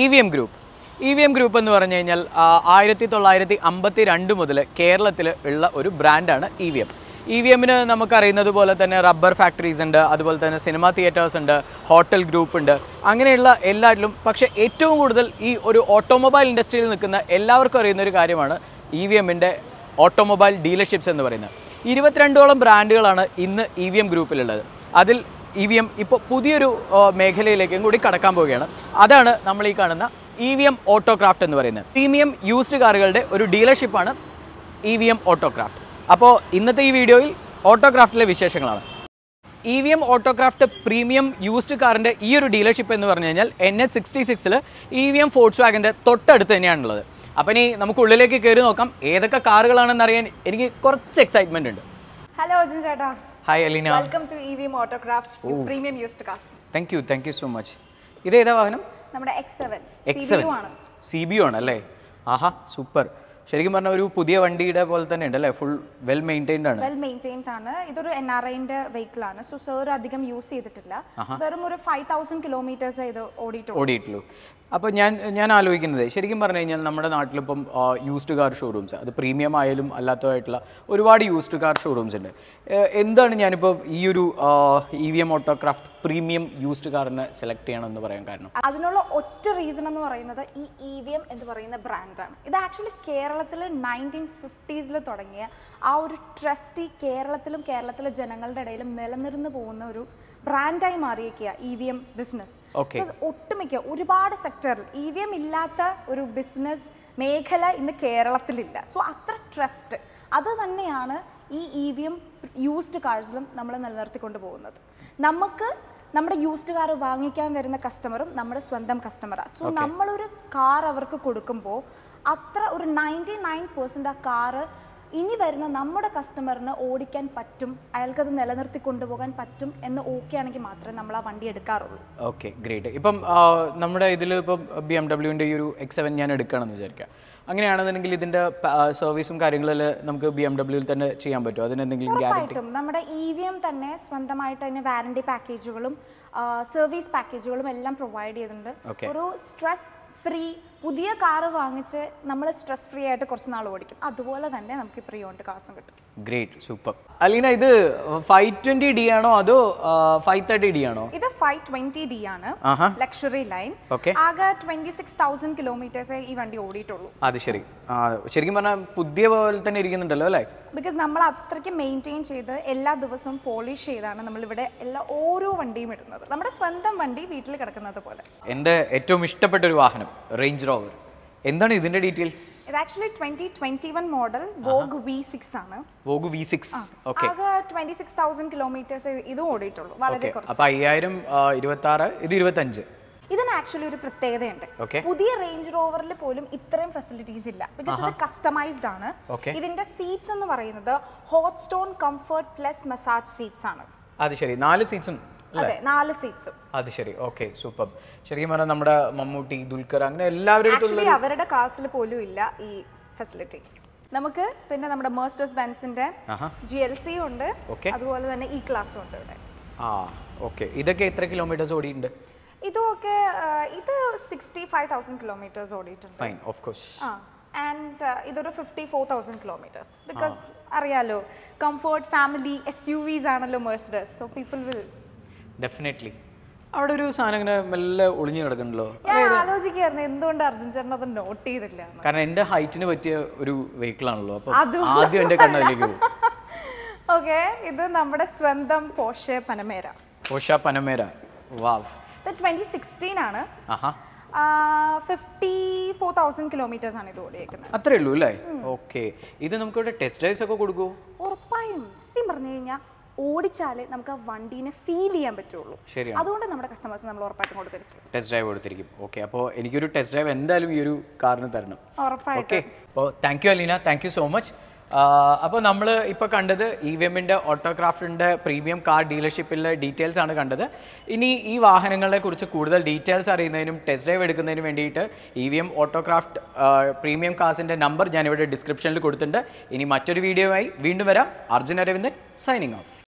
E V M group E V M group എന്ന് പറഞ്ഞു കഴിഞ്ഞാൽ ആയിരത്തി തൊള്ളായിരത്തി അമ്പത്തി രണ്ട് മുതൽ കേരളത്തിൽ ഉള്ള ഒരു ബ്രാൻഡാണ് E V M E V എമ്മിന് നമുക്കറിയുന്നത് പോലെ തന്നെ റബ്ബർ ഫാക്ടറീസ് ഉണ്ട് അതുപോലെ തന്നെ സിനിമാ തിയേറ്റേഴ്സ് ഉണ്ട് ഹോട്ടൽ ഗ്രൂപ്പ് ഉണ്ട് അങ്ങനെയുള്ള എല്ലാറ്റിലും പക്ഷേ ഏറ്റവും കൂടുതൽ ഈ ഒരു ഓട്ടോമൊബൈൽ ഇൻഡസ്ട്രിയിൽ നിൽക്കുന്ന എല്ലാവർക്കും അറിയുന്ന ഒരു കാര്യമാണ് ഇ e വി എമ്മിൻ്റെ ഓട്ടോമൊബൈൽ ഡീലർഷിപ്സ് എന്ന് പറയുന്നത് ഇരുപത്തിരണ്ടോളം ബ്രാൻഡുകളാണ് ഇന്ന് ഇ e വി എം ഗ്രൂപ്പിലുള്ളത് അതിൽ ഇ വി എം ഇപ്പോൾ പുതിയൊരു മേഖലയിലേക്കും കൂടി കടക്കാൻ പോവുകയാണ് അതാണ് നമ്മൾ ഈ കാണുന്ന ഇ വി എം ഓട്ടോക്രാഫ്റ്റ് എന്ന് പറയുന്നത് പ്രീമിയം യൂസ്ഡ് കാറുകളുടെ ഒരു ഡീലർഷിപ്പാണ് ഇ വി എം ഓട്ടോക്രാഫ്റ്റ് അപ്പോൾ ഇന്നത്തെ ഈ വീഡിയോയിൽ ഓട്ടോക്രാഫ്റ്റിലെ വിശേഷങ്ങളാണ് E V M ഓട്ടോക്രാഫ്റ്റ് premium used കാറിൻ്റെ ഈ ഒരു ഡീലർഷിപ്പ് എന്ന് പറഞ്ഞു കഴിഞ്ഞാൽ എൻ എച്ച് സിക്സ്റ്റി സിക്സിൽ ഇ വി എം ഫോർട്സ് വാഗൻ്റെ തൊട്ടടുത്ത് തന്നെയാണുള്ളത് അപ്പം ഇനി നമുക്ക് ഉള്ളിലേക്ക് കയറി നോക്കാം ഏതൊക്കെ കാറുകളാണെന്ന് അറിയാൻ എനിക്ക് കുറച്ച് എക്സൈറ്റ്മെൻ്റ് ഉണ്ട് ഹലോ അർജുൻ ചേട്ടാ hi Aleena welcome to E V V Autocraft premium used cars thank you thank you so much ഇത് ഏതാ വാഹനം നമ്മുടെ എക്സ് സെവൻ എക്സ് സെവൻ ആണ് അല്ലേ ആഹാ സൂപ്പർ ശരിക്കും പറഞ്ഞ ഒരു പുതിയ വണ്ടിയുടെ പോലെ തന്നെ ഉണ്ട് അല്ലേ ഫുൾ വെൽ മെയിൻറ്റൈൻഡ് ആണ് വെൽ മെയിൻറ്റൈൻഡ് ആണ് ഇതൊരു എൻ ആർ ഐന്റെ വെഹിക്കിൾ ആണ് സോ സർ അധികം യൂസ് ചെയ്തിട്ടില്ല വെറും ഒരു ഫൈവ് തൗസൻഡ് കിലോമീറ്റേഴ്സ് ഇത് ഓടിയിട്ടുള്ളൂ ഓടിയിട്ടുള്ളൂ അപ്പോൾ ഞാൻ ഞാൻ ആലോചിക്കുന്നത് ശരിക്കും പറഞ്ഞു കഴിഞ്ഞാൽ നമ്മുടെ നാട്ടിലിപ്പം യൂസ്ഡ് കാർ ഷോറൂംസ് അത് പ്രീമിയം ആയാലും അല്ലാത്തതായിട്ടുള്ള ഒരുപാട് യൂസ്ഡ് കാർ ഷോറൂംസ് ഉണ്ട് എന്താണ് ഞാനിപ്പോൾ ഈ ഒരു E V M ഓട്ടോക്രാഫ്റ്റ് premium used കാറിനെ സെലക്ട് ചെയ്യണമെന്ന് പറയാൻ കാരണം അതിനുള്ള ഒറ്റ റീസൺ എന്ന് പറയുന്നത് ഈ ഇ വി എം എന്ന് പറയുന്ന ബ്രാൻഡാണ് ഇത് ആക്ച്വലി കേരളത്തിൽ നയൻറ്റീൻ ഫിഫ്റ്റീസിൽ തുടങ്ങിയ ആ ഒരു ട്രസ്റ്റി കേരളത്തിലും കേരളത്തിലെ ജനങ്ങളുടെ ഇടയിലും നിലനിർന്നു പോകുന്ന ഒരു ബ്രാൻഡായി മാറിയേക്കുക ഇ വി എം ബിസിനസ് ഒട്ടുമിക്ക ഒരുപാട് സെക്ടറിൽ ഇ വി എം ഇല്ലാത്ത ഒരു ബിസിനസ് മേഖല ഇന്ന് കേരളത്തിലില്ല സോ അത്ര ട്രസ്റ്റ് അത് തന്നെയാണ് ഈ ഇ വി എം യൂസ്ഡ് കാർസിലും നമ്മൾ നിലനിർത്തിക്കൊണ്ട് പോകുന്നത് നമുക്ക് നമ്മുടെ യൂസ്ഡ് കാർ വാങ്ങിക്കാൻ വരുന്ന കസ്റ്റമറും നമ്മുടെ സ്വന്തം കസ്റ്റമറാണ് സോ നമ്മളൊരു കാർ അവർക്ക് കൊടുക്കുമ്പോൾ അത്ര ഒരു നയൻറ്റി നയൻ പെർസെൻറ്റ് ആ കാറ് ഇനി വരുന്ന നമ്മുടെ കസ്റ്റമറിന് ഓടിക്കാൻ പറ്റും അയാൾക്കത് നിലനിർത്തി കൊണ്ടുപോകാൻ പറ്റും എന്ന് ഓക്കെ ആണെങ്കിൽ മാത്രമേ നമ്മൾ ആ വണ്ടി എടുക്കാറുള്ളൂ ഓക്കെ ഗ്രേറ്റ് ഇപ്പം നമ്മുടെ ഇതിൽ ഇപ്പം ബി എം ഡബ്ല്യുവിൻ്റെ ഈ ഒരു എക്സ് സെവൻ ഞാൻ എടുക്കുകയാണെന്ന് വിചാരിക്കുക അങ്ങനെയാണെന്നുണ്ടെങ്കിൽ ഇതിൻ്റെ സർവീസും കാര്യങ്ങളെല്ലാം നമുക്ക് ബി എം ഡബ്ല്യൂവിൽ തന്നെ ചെയ്യാൻ പറ്റും അതിനെന്തെങ്കിലും ഗ്യാരണ്ടി നമ്മുടെ ഇ വി എം തന്നെ സ്വന്തമായിട്ട് അതിന് വാറണ്ടി പാക്കേജുകളും സർവീസ് പാക്കേജുകളും എല്ലാം പ്രൊവൈഡ് ചെയ്യുന്നുണ്ട് ഒരു സ്ട്രെസ് ഫ്രീ പുതിയ കാറ് വാങ്ങിച്ച് നമ്മൾ സ്ട്രെസ് ഫ്രീ ആയിട്ട് കുറച്ച് നാൾ ഓടിക്കും അതുപോലെ തന്നെ നമുക്ക് പ്രീ ഓൺഡ് കാർസും കിട്ടും ഗ്രേറ്റ് സൂപ്പർ അലീന ഇത് ഫൈവ് ട്വന്റി ഡി ആണോ അതോ ഫൈവ് തേർട്ടി ഡി ആണോ ഇത് ഫൈവ് ട്വന്റി ഡി ആണ് ലക്ഷറി ലൈൻ ആകെ ട്വന്റി സിക്സ് തൗസൻഡ് കിലോമീറ്റേഴ്സേ ഈ വണ്ടി ഓടിയിട്ടുള്ളൂ അത് ശരി ശരിക്കും പറഞ്ഞാൽ പുതിയ പോലെ തന്നെ ഇരിക്കുന്നുണ്ടല്ലോ അല്ലേ ബിക്കോസ് നമ്മൾ അത്രയ്ക്ക് മെയിൻറ്റെയിൻ ചെയ്ത് എല്ലാ ദിവസവും പോളിഷ് ചെയ്താണ് നമ്മളിവിടെ എല്ലാ ഓരോ വണ്ടിയും ഇടുന്നത് നമ്മുടെ സ്വന്തം വണ്ടി വീട്ടിൽ കിടക്കുന്നത് പോലെ എൻ്റെ ഏറ്റവും ഇഷ്ടപ്പെട്ട ഒരു വാഹനം വാഹനം റേഞ്ച് റോവർ എന്താണ് ഇതിന്റെ ഡീറ്റെയിൽസ് ഇത് ആക്ച്വലി 2021 മോഡൽ വോഗ് V6 ആണ് Vogue V6 okay okay 26000 kilometres thousand kilometres ഇതും ഓടിയിട്ടുള്ളൂ വളരെ കുറച്ച് അപ്പോൾ 5000 26 ഇത് 25 ഇതിന് ആക്ച്വലി ഒരു പ്രത്യേകതയുണ്ട് പുതിയ റേഞ്ച് റോവറിൽ പോലും ഇത്രയും ഫെസിലിറ്റീസ് ഇല്ല ബിക്കോസ് ഇത് കസ്റ്റമൈസ്ഡ് ആണ് ഇതിന്റെ സീറ്റ്സ് എന്ന് പറയുന്നത് hot stone comfort plus massage seats ആണ് അത് ശരി നാല് സീറ്റ്സും അതെ നാല് സീറ്റ്സും അത് ശരി ഓക്കെ സൂപ്പർ ശരിക്കും പറഞ്ഞാൽ നമ്മുടെ മമ്മൂട്ടി ദുൽഖർ അങ്ങനെ എല്ലാവരും അവരുടെ കാസിൽ പോലും ഇല്ല ഈ ഫെസിലിറ്റി നമുക്ക് പിന്നെ നമ്മുടെ മേഴ്സ്റ്റേഴ്സ് ബെൻസിന്റെ ജി എൽ സി ഉണ്ട് അതുപോലെ തന്നെ ഇ e ക്ലാസ്സും ഉണ്ട് ഇവിടെ ആ ഓക്കെ ഇതൊക്കെ എത്ര കിലോമീറ്റേഴ്സ് ഓടിയിട്ടുണ്ട് ഇതൊക്കെ ഇത് സിക്സ്റ്റി ഫൈവ് തൗസൻഡ് കിലോമീറ്റേഴ്സ് ഓടിയിട്ടുണ്ട് fine of course ah and ഇതൊരു fifty four thousand kilometres because അറിയാലോ comfort family S U Vs ആണല്ലോ Mercedes so people will definitely അവിടെ ഒരു സാധനം ഇങ്ങനെ മെല്ലെ ഒളിഞ്ഞു കിടക്കണല്ലോ എന്തുകൊണ്ട് അർജുൻ ചേട്ടൻ അത് നോട്ട് ചെയ്തില്ല കാരണം എന്റെ ഹൈറ്റിന് പറ്റിയ ഒരു വെഹിക്കിൾ ആണല്ലോ അപ്പൊ ആദ്യം എന്റെ കണ്ണിലേക്ക് പോകും ഓക്കെ ഇത് നമ്മുടെ സ്വന്തം പോഷ പനമേര പോഷ പനമേര വാവ് 2016 ആണ് ആണ് ഇത് അത്രേ ഉള്ളൂ അല്ലേ ഓക്കെ ഇത് നമുക്കിവിടെ ടെസ്റ്റ് ഡ്രൈവ്സ് ഒക്കെ കൊടുക്കുമോ ഉറപ്പായും സത്യം പറഞ്ഞു കഴിഞ്ഞാൽ ഓടിച്ചാലേ നമുക്ക് ആ വണ്ടീനെ ഫീൽ ചെയ്യാൻ പറ്റുള്ളൂ അതുകൊണ്ട് നമ്മുടെ കസ്റ്റമേഴ്സ് നമ്മൾ ഉറപ്പായിട്ടും കൊടുത്തിരിക്കും ടെസ്റ്റ് ഡ്രൈവ് കൊടുത്തിരിക്കും ഓക്കെ അപ്പോൾ എനിക്കൊരു ടെസ്റ്റ് ഡ്രൈവ് എന്തായാലും ഈ ഒരു കാറിന് തരണം ഓക്കെ അപ്പോൾ thank you Alina thank you so much അപ്പോൾ നമ്മൾ ഇപ്പോൾ കണ്ടത് ഇ വി എമ്മിൻ്റെ ഓട്ടോക്രാഫ്റ്റിൻ്റെ പ്രീമിയം കാർ ഡീലർഷിപ്പിലെ ഡീറ്റെയിൽസ് ആണ് കണ്ടത് ഇനി ഈ വാഹനങ്ങളെ കുറിച്ച് കൂടുതൽ ഡീറ്റെയിൽസ് അറിയുന്നതിനും ടെസ്റ്റ് ഡ്രൈവ് എടുക്കുന്നതിനും വേണ്ടിയിട്ട് ഇ വി എം ഓട്ടോക്രാഫ്റ്റ് പ്രീമിയം കാർസിൻ്റെ നമ്പർ ഞാനിവിടെ ഡിസ്ക്രിപ്ഷനിൽ കൊടുത്തിട്ടുണ്ട് ഇനി മറ്റൊരു വീഡിയോ ആയി വീണ്ടും വരാം അർജുൻ അരവിന്ദൻ സൈനിങ് ഓഫ്